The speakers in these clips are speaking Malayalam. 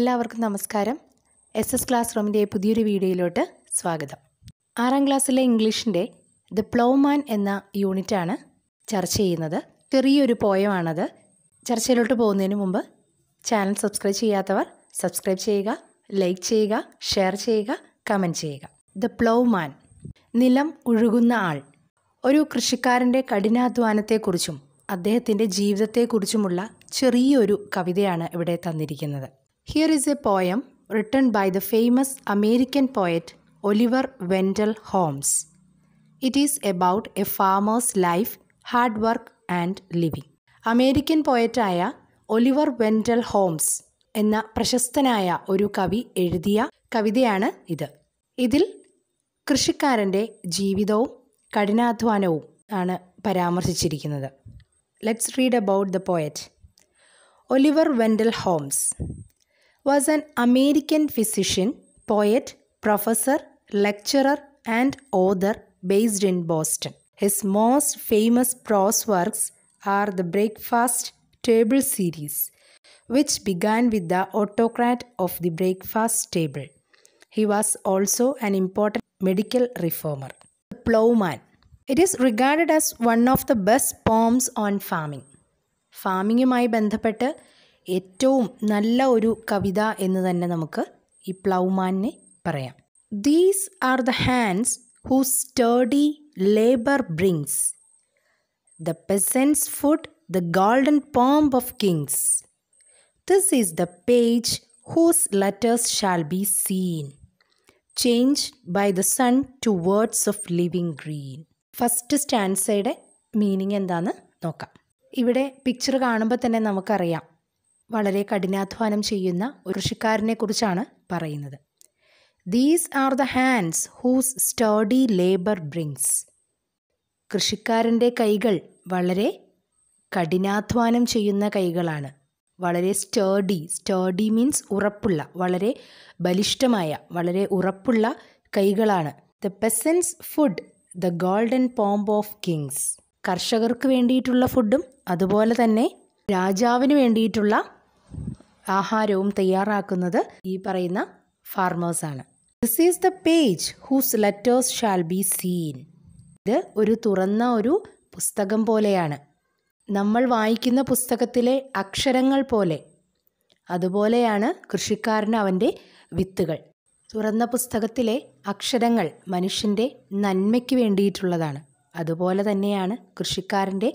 എല്ലാവർക്കും നമസ്കാരം എസ് എസ് ക്ലാസ് റൂമിൻ്റെ പുതിയൊരു വീഡിയോയിലോട്ട് സ്വാഗതം ആറാം ക്ലാസ്സിലെ ഇംഗ്ലീഷിൻ്റെ ദ പ്ലോമാൻ എന്ന യൂണിറ്റാണ് ചർച്ച ചെയ്യുന്നത് ചെറിയൊരു പോയമാണത് ചർച്ചയിലോട്ട് പോകുന്നതിന് മുമ്പ് ചാനൽ സബ്സ്ക്രൈബ് ചെയ്യാത്തവർ സബ്സ്ക്രൈബ് ചെയ്യുക ലൈക്ക് ചെയ്യുക ഷെയർ ചെയ്യുക കമൻറ്റ് ചെയ്യുക ദ പ്ലോമാൻ നിലം ഒഴുകുന്ന ആൾ ഒരു കൃഷിക്കാരൻ്റെ കഠിനാധ്വാനത്തെക്കുറിച്ചും അദ്ദേഹത്തിൻ്റെ ജീവിതത്തെക്കുറിച്ചുമുള്ള ചെറിയൊരു കവിതയാണ് ഇവിടെ തന്നിരിക്കുന്നത് Here is a poem written by the famous American poet Oliver Wendell Holmes. It is about a farmer's life, hard work and living American പോയറ്റായ ഒലിവർ വെൻഡൽ ഹോംസ് എന്ന പ്രശസ്തനായ ഒരു കവി എഴുതിയ കവിതയാണ് ഇത് ഇതിൽ കൃഷിക്കാരൻ്റെ ജീവിതവും കഠിനാധ്വാനവും ആണ് പരാമർശിച്ചിരിക്കുന്നത് let's read about the poet Oliver Wendell Holmes was an American physician, poet, professor, lecturer, and author based in Boston. His most famous prose works are the Breakfast Table series, which began with the autocrat of the breakfast table. He was also an important medical reformer. The Plowman. It is regarded as one of the best poems on farming. ഫാമിങ്ങുമായി ബന്ധപ്പെട്ട് ഏറ്റവും നല്ല ഒരു കവിത എന്ന് തന്നെ നമുക്ക് ഈ പ്ലൗമാനെ പറയാം these are the hands who steady labour brings the peasant's food the golden pomp of kings this is the page whose letters shall be seen change by the sun to words of living green first സ്റ്റാൻസയുടെ മീനിങ് എന്താണെന്ന് നോക്കാം ഇവിടെ പിക്ചർ കാണുമ്പോൾ തന്നെ നമുക്കറിയാം വളരെ കഠിനാധ്വാനം ചെയ്യുന്ന ഒരു കുറിച്ചാണ് പറയുന്നത് these are the hands whose study labour brings കൃഷിക്കാരൻ്റെ കൈകൾ വളരെ കഠിനാധ്വാനം ചെയ്യുന്ന കൈകളാണ് വളരെ സ്റ്റേഡി സ്റ്റേഡി മീൻസ് ഉറപ്പുള്ള വളരെ ബലിഷ്ഠമായ വളരെ ഉറപ്പുള്ള കൈകളാണ് the peasant's food the golden pomp of kings കർഷകർക്ക് വേണ്ടിയിട്ടുള്ള ഫുഡും അതുപോലെ തന്നെ രാജാവിന് വേണ്ടിയിട്ടുള്ള ആഹാരവും തയ്യാറാക്കുന്നത് ഈ പറയുന്ന ഫാർമേഴ്സാണ് this is the page whose letters shall be seen ഇത് ഒരു തുറന്ന ഒരു പുസ്തകം പോലെയാണ് നമ്മൾ വായിക്കുന്ന പുസ്തകത്തിലെ അക്ഷരങ്ങൾ പോലെ അതുപോലെയാണ് കൃഷിക്കാരന് അവൻ്റെ വിത്തുകൾ തുറന്ന പുസ്തകത്തിലെ അക്ഷരങ്ങൾ മനുഷ്യൻ്റെ നന്മയ്ക്ക് വേണ്ടിയിട്ടുള്ളതാണ് അതുപോലെ തന്നെയാണ് കൃഷിക്കാരൻ്റെ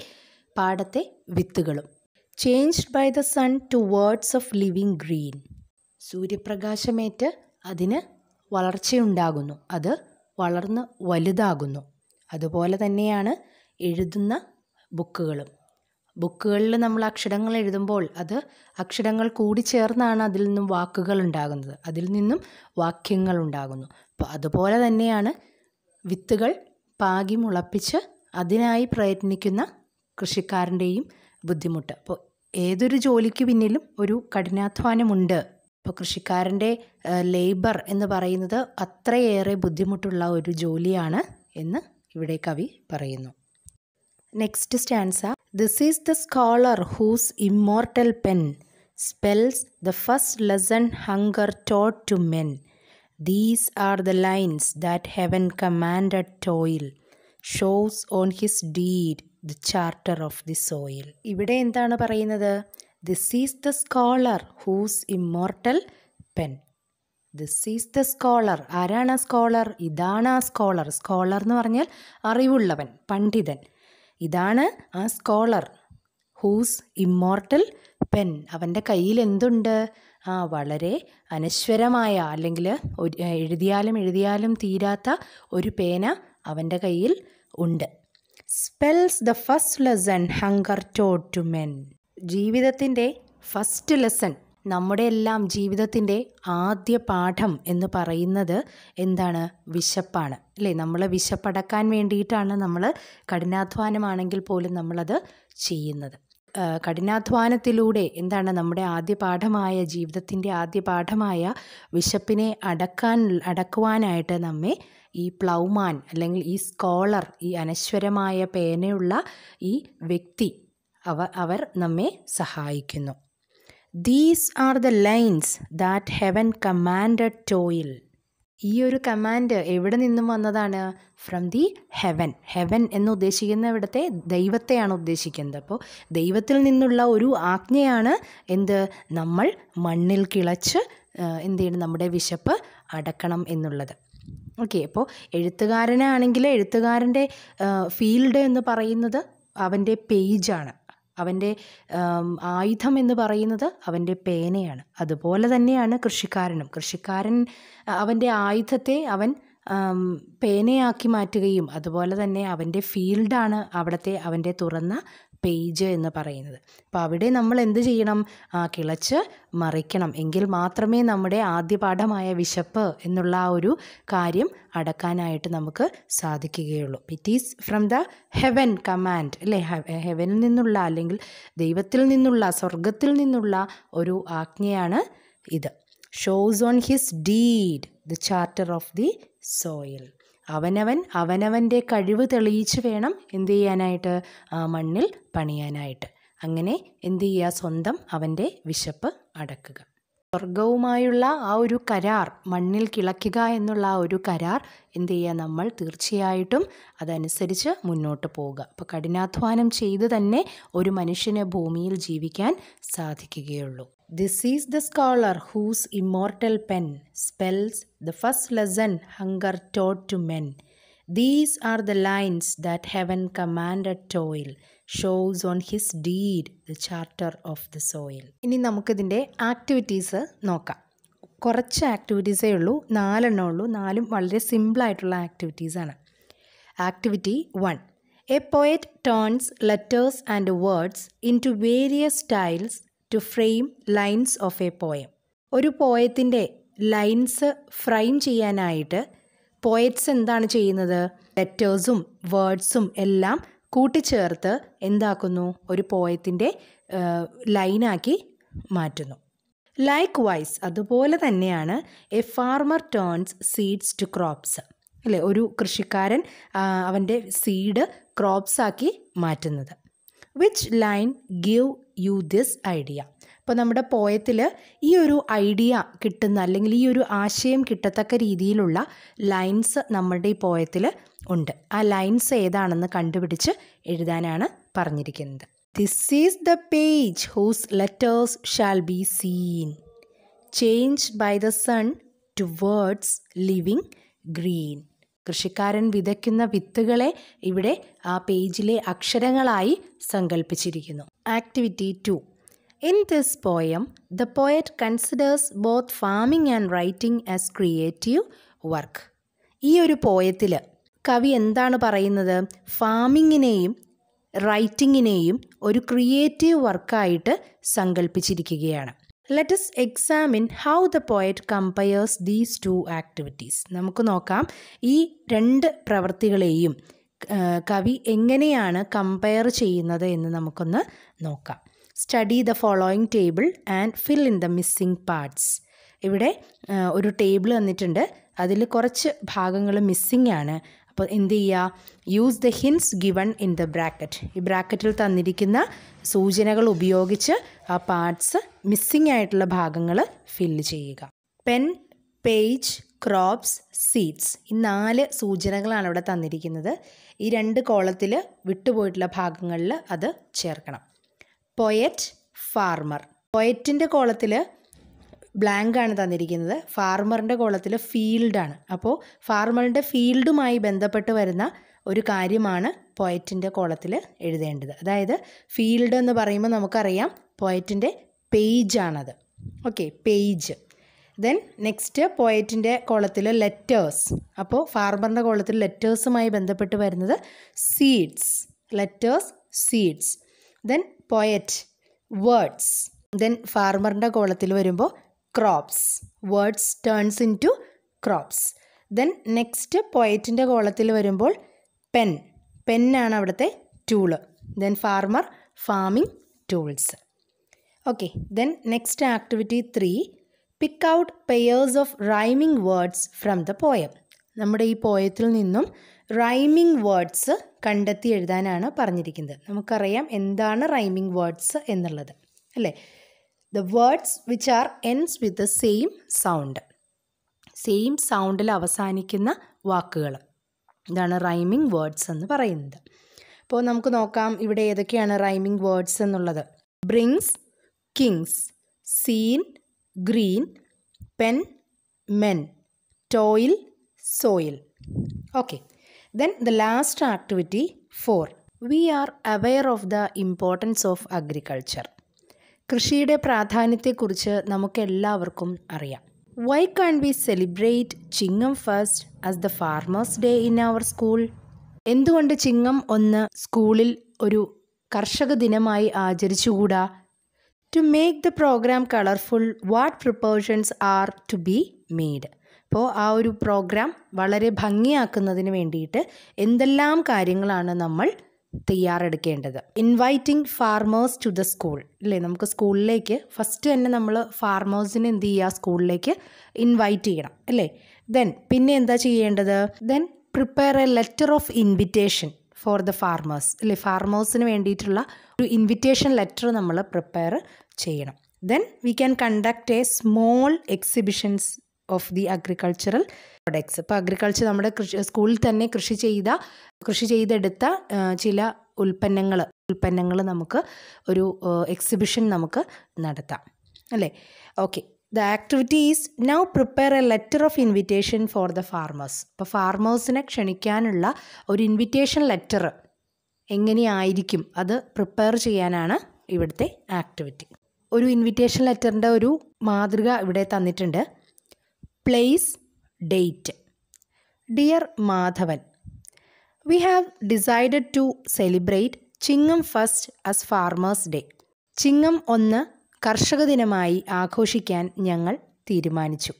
പാടത്തെ വിത്തുകളും changed by the sun to words of living green സൂര്യപ്രകാശമേറ്റ് അതിന് വളർച്ചയുണ്ടാകുന്നു അത് വളർന്ന് വലുതാകുന്നു അതുപോലെ തന്നെയാണ് എഴുതുന്ന ബുക്കുകളും ബുക്കുകളിൽ നമ്മൾ അക്ഷരങ്ങൾ എഴുതുമ്പോൾ അത് അക്ഷരങ്ങൾ കൂടി ചേർന്നാണ് അതിൽ നിന്നും വാക്കുകൾ ഉണ്ടാകുന്നത് അതിൽ നിന്നും വാക്യങ്ങൾ ഉണ്ടാകുന്നു അപ്പോൾ അതുപോലെ തന്നെയാണ് വിത്തുകൾ പാകി മുളപ്പിച്ച് അതിനായി പ്രയത്നിക്കുന്ന കൃഷിക്കാരൻ്റെയും ബുദ്ധിമുട്ട് അപ്പോൾ ഏതൊരു ജോലിക്ക് പിന്നിലും ഒരു കഠിനാധ്വാനമുണ്ട് ഇപ്പോൾ കൃഷിക്കാരൻ്റെ ലേബർ എന്ന് പറയുന്നത് അത്രയേറെ ബുദ്ധിമുട്ടുള്ള ഒരു ജോലിയാണ് എന്ന് ഇവിടെ കവി പറയുന്നു next stanza this is the scholar whose immortal pen spells the first lesson hunger taught to men these are the lines that heaven commanded toil shows on his deed the charter of the soil ഇവിടെ എന്താണ് പറയുന്നത് this is the scholar whose immortal pen this is the scholar ആരാണ് ആ സ്കോളർ ഇതാണ് ആ സ്കോളർ സ്കോളർ എന്ന് പറഞ്ഞാൽ അറിവുള്ളവൻ പണ്ഡിതൻ ഇതാണ് ആ സ്കോളർ ഹൂസ് ഇമ്മോർട്ടൽ പെൻ അവൻ്റെ കയ്യിൽ എന്തുണ്ട് ആ വളരെ അനശ്വരമായ അല്ലെങ്കിൽ എഴുതിയാലും എഴുതിയാലും തീരാത്ത ഒരു പേന അവൻ്റെ കയ്യിൽ ഉണ്ട് spells the first lesson hunger taught to men ജീവിതത്തിൻ്റെ ഫസ്റ്റ് ലെസൺ നമ്മുടെ എല്ലാം ജീവിതത്തിൻ്റെ ആദ്യ പാഠം എന്ന് പറയുന്നത് എന്താണ് വിശപ്പാണ് അല്ലേ നമ്മൾ വിശപ്പടക്കാൻ വേണ്ടിയിട്ടാണ് നമ്മൾ കഠിനാധ്വാനമാണെങ്കിൽ പോലും നമ്മളത് ചെയ്യുന്നത് കഠിനാധ്വാനത്തിലൂടെ എന്താണ് നമ്മുടെ ആദ്യ പാഠമായ ജീവിതത്തിൻ്റെ ആദ്യ പാഠമായ വിശപ്പിനെ അടക്കാൻ അടക്കുവാനായിട്ട് നമ്മെ ഈ പ്ലൗമാൻ അല്ലെങ്കിൽ ഈ സ്കോളർ ഈ അനശ്വരമായ പേനയുള്ള ഈ വ്യക്തി അവ അവർ നമ്മെ സഹായിക്കുന്നു these are the lines that heaven commanded toil ഈ ഒരു കമാൻഡ് എവിടെ നിന്നും വന്നതാണ് ഫ്രം ദി ഹെവൻ ഹെവൻ എന്ന് ഉദ്ദേശിക്കുന്ന ഇവിടുത്തെ ദൈവത്തെയാണ് ഉദ്ദേശിക്കുന്നത് അപ്പോൾ ദൈവത്തിൽ നിന്നുള്ള ഒരു ആജ്ഞയാണ് എന്ത് നമ്മൾ മണ്ണിൽ കിളച്ച് എന്ത് ചെയ്യണം നമ്മുടെ വിശപ്പ് അടക്കണം എന്നുള്ളത് ഓക്കെ അപ്പോൾ എഴുത്തുകാരനാണെങ്കിൽ എഴുത്തുകാരൻ്റെ ഫീൽഡ് എന്ന് പറയുന്നത് അവൻ്റെ പേജാണ് അവൻ്റെ ആയുധം എന്ന് പറയുന്നത് അവൻ്റെ പേനയാണ് അതുപോലെ തന്നെയാണ് കൃഷിക്കാരനും കൃഷിക്കാരൻ അവൻ്റെ ആയുധത്തെ അവൻ പേനയാക്കി മാറ്റുകയും അതുപോലെ തന്നെ അവൻ്റെ ഫീൽഡാണ് അവിടുത്തെ അവൻ്റെ തുറന്ന പേജ് എന്ന് പറയുന്നത് അപ്പോൾ അവിടെ നമ്മൾ എന്ത് ചെയ്യണം കിളച്ച് മറിക്കണം എങ്കിൽ മാത്രമേ നമ്മുടെ പാഠമായ വിശപ്പ് എന്നുള്ള ആ ഒരു കാര്യം അടക്കാനായിട്ട് നമുക്ക് സാധിക്കുകയുള്ളൂ it is from the heaven command അല്ലേ ഹെവനിൽ നിന്നുള്ള അല്ലെങ്കിൽ ദൈവത്തിൽ നിന്നുള്ള സ്വർഗത്തിൽ നിന്നുള്ള ഒരു ആജ്ഞയാണ് ഇത് shows on his deed the charter of the soil അവനവൻ അവനവൻ്റെ കഴിവ് തെളിയിച്ച് വേണം എന്ത് ചെയ്യാനായിട്ട് ആ മണ്ണിൽ പണിയാനായിട്ട് അങ്ങനെ എന്ത് ചെയ്യുക സ്വന്തം അവൻ്റെ വിശപ്പ് അടക്കുക സ്വർഗവുമായുള്ള ആ ഒരു കരാർ മണ്ണിൽ കിളയ്ക്കുക എന്നുള്ള ആ ഒരു കരാർ എന്ത് ചെയ്യുക നമ്മൾ തീർച്ചയായിട്ടും അതനുസരിച്ച് മുന്നോട്ട് പോവുക അപ്പോൾ കഠിനാധ്വാനം ചെയ്ത് തന്നെ ഒരു മനുഷ്യന് ഭൂമിയിൽ ജീവിക്കാൻ സാധിക്കുകയുള്ളൂ This is the scholar whose immortal pen spells the first lesson hunger taught to men. These are the lines that heaven commanded toil shows on his deed the charter of the soil. ഇനി നമുക്ക് നമുക്കിതിൻ്റെ ആക്ടിവിറ്റീസ് നോക്കാം കുറച്ച് ആക്ടിവിറ്റീസേ ഉള്ളൂ നാലെണ്ണേ ഉള്ളൂ നാലും വളരെ സിമ്പിളായിട്ടുള്ള ആക്ടിവിറ്റീസാണ് activity one a poet turns letters and words into various styles to frame lines of a poem ഒരു പോയത്തിൻ്റെ ലൈൻസ് ഫ്രെയിം ചെയ്യാനായിട്ട് പോയറ്റ്സ് എന്താണ് ചെയ്യുന്നത് ലെറ്റേഴ്സും വേർഡ്സും എല്ലാം കൂട്ടിച്ചേർത്ത് എന്താക്കുന്നു ഒരു പോയത്തിൻ്റെ ലൈനാക്കി മാറ്റുന്നു ലൈക്ക് വൈസ് അതുപോലെ തന്നെയാണ് a farmer turns seeds to crops അല്ലേ ഒരു കൃഷിക്കാരൻ അവൻ്റെ സീഡ് ക്രോപ്സാക്കി മാറ്റുന്നത് which line give you this idea അപ്പോൾ നമ്മുടെ പോയത്തിൽ ഈ ഒരു ഐഡിയ കിട്ടുന്ന അല്ലെങ്കിൽ ഈ ഒരു ആശയം കിട്ടത്തക്ക രീതിയിലുള്ള ലൈൻസ് നമ്മളുടെ ഈ പോയത്തിൽ ഉണ്ട് ആ ലൈൻസ് ഏതാണെന്ന് കണ്ടുപിടിച്ച് എഴുതാനാണ് പറഞ്ഞിരിക്കുന്നത് this is the page whose letters shall be seen change by the sun to words living green കൃഷിക്കാരൻ വിതയ്ക്കുന്ന വിത്തുകളെ ഇവിടെ ആ പേജിലെ അക്ഷരങ്ങളായി സങ്കല്പിച്ചിരിക്കുന്നു activity two in this poem the poet considers both farming and writing as creative work ഈ ഒരു പോയത്തിൽ കവി എന്താണ് പറയുന്നത് ഫാമിങ്ങിനെയും റൈറ്റിങ്ങിനെയും ഒരു ക്രിയേറ്റീവ് വർക്കായിട്ട് സങ്കല്പിച്ചിരിക്കുകയാണ് let's examine how the poet compares these two activities നമുക്ക് നോക്കാം ഈ രണ്ട് പ്രവൃത്തികളെയും കവി എങ്ങനെയാണ് കമ്പയർ ചെയ്യുന്നത് എന്ന് നമുക്കൊന്ന് നോക്കാം study the following table and fill in the missing parts ഇവിടെ ഒരു ടേബിൾ തന്നിട്ടുണ്ട് അതിൽ കുറച്ച് ഭാഗങ്ങൾ മിസ്സിങ് ആണ് അപ്പോൾ എന്ത് ചെയ്യുക use the hints given in the bracket ഈ ബ്രാക്കറ്റിൽ തന്നിരിക്കുന്ന സൂചനകൾ ഉപയോഗിച്ച് ആ പാർട്സ് മിസ്സിംഗ് ആയിട്ടുള്ള ഭാഗങ്ങൾ ഫില്ല് ചെയ്യുക പെൻ പേജ് ക്രോപ്സ് സീഡ്സ് ഈ നാല് സൂചനകളാണ് ഇവിടെ തന്നിരിക്കുന്നത് ഈ രണ്ട് കോളത്തിൽ വിട്ടുപോയിട്ടുള്ള ഭാഗങ്ങളിൽ അത് ചേർക്കണം പൊയറ്റ് ഫാർമർ പൊയറ്റിൻ്റെ കോളത്തിൽ ബ്ലാങ്ക് ആണ് തന്നിരിക്കുന്നത് ഫാർമറിൻ്റെ കോളത്തിൽ ഫീൽഡാണ് അപ്പോൾ ഫാർമറിൻ്റെ ഫീൽഡുമായി ബന്ധപ്പെട്ട് വരുന്ന ഒരു കാര്യമാണ് പോയറ്റിൻ്റെ കോളത്തിൽ എഴുതേണ്ടത് അതായത് ഫീൽഡ് എന്ന് പറയുമ്പോൾ നമുക്കറിയാം പോയറ്റിൻ്റെ പേജാണത് ഓക്കെ പേജ് ദെൻ നെക്സ്റ്റ് പോയറ്റിൻ്റെ കോളത്തിൽ ലെറ്റേഴ്സ് അപ്പോൾ ഫാർമറിൻ്റെ കോളത്തിൽ ലെറ്റേഴ്സുമായി ബന്ധപ്പെട്ട് വരുന്നത് seeds letters seeds then poet words then ഫാർമറിൻ്റെ കോളത്തിൽ വരുമ്പോൾ crops words turns in to crops then next പോയറ്റിൻ്റെ കോളത്തിൽ വരുമ്പോൾ പെൻ പെന്നാണ് അവിടുത്തെ tool then farmer farming tools okay then next activity three pick out pairs of rhyming words from the poem നമ്മുടെ ഈ പോയത്തിൽ നിന്നും റൈമിംഗ് വേർഡ്സ് കണ്ടെത്തി എഴുതാനാണ് പറഞ്ഞിരിക്കുന്നത് നമുക്കറിയാം എന്താണ് റൈമിംഗ് വേർഡ്സ് എന്നുള്ളത് അല്ലേ the words which are ends with the same sound same സൗണ്ടിൽ അവസാനിക്കുന്ന വാക്കുകൾ ഇതാണ് റൈമിംഗ് വേർഡ്സ് എന്ന് പറയുന്നത് അപ്പോൾ നമുക്ക് നോക്കാം ഇവിടെ ഏതൊക്കെയാണ് റൈമിംഗ് വേർഡ്സ് എന്നുള്ളത് brings kings seen green pen men toil soil okay then the last activity four we are aware of the importance of agriculture കൃഷിയുടെ പ്രാധാന്യത്തെക്കുറിച്ച് നമുക്കെല്ലാവർക്കും അറിയാം why can we celebrate Chingam first as the farmers day in our school എന്തുകൊണ്ട് ചിങ്ങം ഒന്ന് സ്കൂളിൽ ഒരു കർഷക ദിനമായി ആചരിച്ചുകൂടാ to make the programme colourful what preparations are to be made അപ്പോൾ ആ ഒരു പ്രോഗ്രാം വളരെ ഭംഗിയാക്കുന്നതിന് വേണ്ടിയിട്ട് എന്തെല്ലാം കാര്യങ്ങളാണ് നമ്മൾ തയ്യാറെടുക്കേണ്ടത് inviting farmers to the school അല്ലേ നമുക്ക് സ്കൂളിലേക്ക് ഫസ്റ്റ് തന്നെ നമ്മൾ ഫാർമേഴ്സിനെ എന്ത് ചെയ്യുക സ്കൂളിലേക്ക് ഇൻവൈറ്റ് ചെയ്യണം അല്ലേ ദെൻ പിന്നെ എന്താ ചെയ്യേണ്ടത് then prepare a letter of invitation for the farmers അല്ലേ ഫാർമേഴ്സിന് വേണ്ടിയിട്ടുള്ള ഒരു ഇൻവിറ്റേഷൻ ലെറ്റർ നമ്മൾ പ്രിപ്പയർ ചെയ്യണം then we can conduct a small exhibitions of the agricultural products ഇപ്പോൾ അഗ്രികൾച്ചർ നമ്മുടെ കൃഷി സ്കൂളിൽ തന്നെ കൃഷി ചെയ്ത കൃഷി ചെയ്തെടുത്ത ചില ഉൽപ്പന്നങ്ങൾ ഉൽപ്പന്നങ്ങൾ നമുക്ക് ഒരു എക്സിബിഷൻ നമുക്ക് നടത്താം അല്ലേ okay the activity is now prepare a letter of invitation for the farmers അപ്പോൾ ഫാർമേഴ്സിനെ ക്ഷണിക്കാനുള്ള ഒരു ഇൻവിറ്റേഷൻ ലെറ്റർ എങ്ങനെയായിരിക്കും അത് പ്രിപ്പയർ ചെയ്യാനാണ് ഇവിടുത്തെ ആക്ടിവിറ്റി ഒരു ഇൻവിറ്റേഷൻ ലെറ്ററിൻ്റെ ഒരു മാതൃക ഇവിടെ തന്നിട്ടുണ്ട് place date dear Madhavan we have decided to celebrate Chingam first as farmers day Chingam ഒന്ന് കർഷക ദിനമായി ആഘോഷിക്കാൻ ഞങ്ങൾ തീരുമാനിച്ചു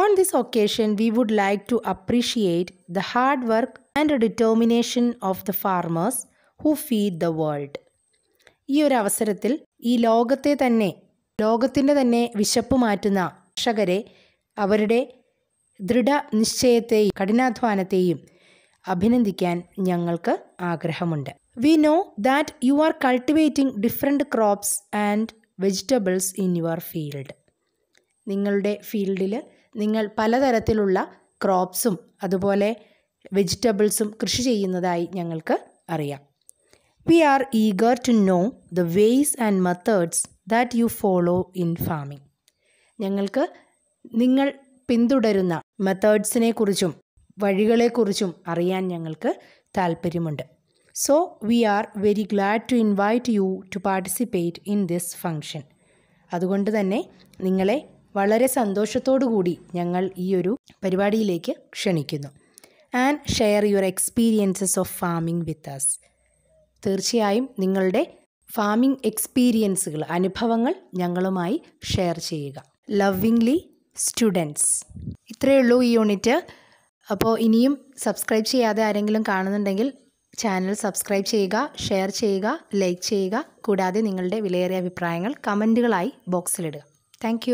on this occasion we would like to appreciate the hard work and determination of the farmers who feed the world ഈ ഒരു അവസരത്തിൽ ഈ ലോകത്തെ തന്നെ ലോകത്തിൻ്റെ തന്നെ വിശപ്പ് മാറ്റുന്ന കർഷകരെ അവരുടെ ദൃഢനിശ്ചയത്തെയും കഠിനാധ്വാനത്തെയും അഭിനന്ദിക്കാൻ ഞങ്ങൾക്ക് ആഗ്രഹമുണ്ട് we know that you are cultivating different crops and vegetables in your field നിങ്ങളുടെ ഫീൽഡിൽ നിങ്ങൾ പലതരത്തിലുള്ള ക്രോപ്സും അതുപോലെ വെജിറ്റബിൾസും കൃഷി ചെയ്യുന്നതായി ഞങ്ങൾക്ക് അറിയാം we are eager to know the ways and methods that you follow in farming ഞങ്ങൾക്ക് നിങ്ങൾ പിന്തുടരുന്ന മെത്തേഡ്സിനെക്കുറിച്ചും വഴികളെക്കുറിച്ചും അറിയാൻ ഞങ്ങൾക്ക് താൽപ്പര്യമുണ്ട് so we are very glad to invite you to participate in this function അതുകൊണ്ട് തന്നെ നിങ്ങളെ വളരെ കൂടി ഞങ്ങൾ ഈ ഒരു പരിപാടിയിലേക്ക് ക്ഷണിക്കുന്നു and share your experiences of farming with us തീർച്ചയായും നിങ്ങളുടെ ഫാമിംഗ് എക്സ്പീരിയൻസുകൾ അനുഭവങ്ങൾ ഞങ്ങളുമായി ഷെയർ ചെയ്യുക ലവ്വിംഗ്ലി സ്റ്റുഡൻസ് ഇത്രയേ ഉള്ളൂ ഈ യൂണിറ്റ് അപ്പോൾ ഇനിയും സബ്സ്ക്രൈബ് ചെയ്യാതെ ആരെങ്കിലും കാണുന്നുണ്ടെങ്കിൽ ചാനൽ സബ്സ്ക്രൈബ് ചെയ്യുക ഷെയർ ചെയ്യുക ലൈക്ക് ചെയ്യുക കൂടാതെ നിങ്ങളുടെ വിലയേറിയ അഭിപ്രായങ്ങൾ കമൻറ്റുകളായി ബോക്സിലിടുക താങ്ക്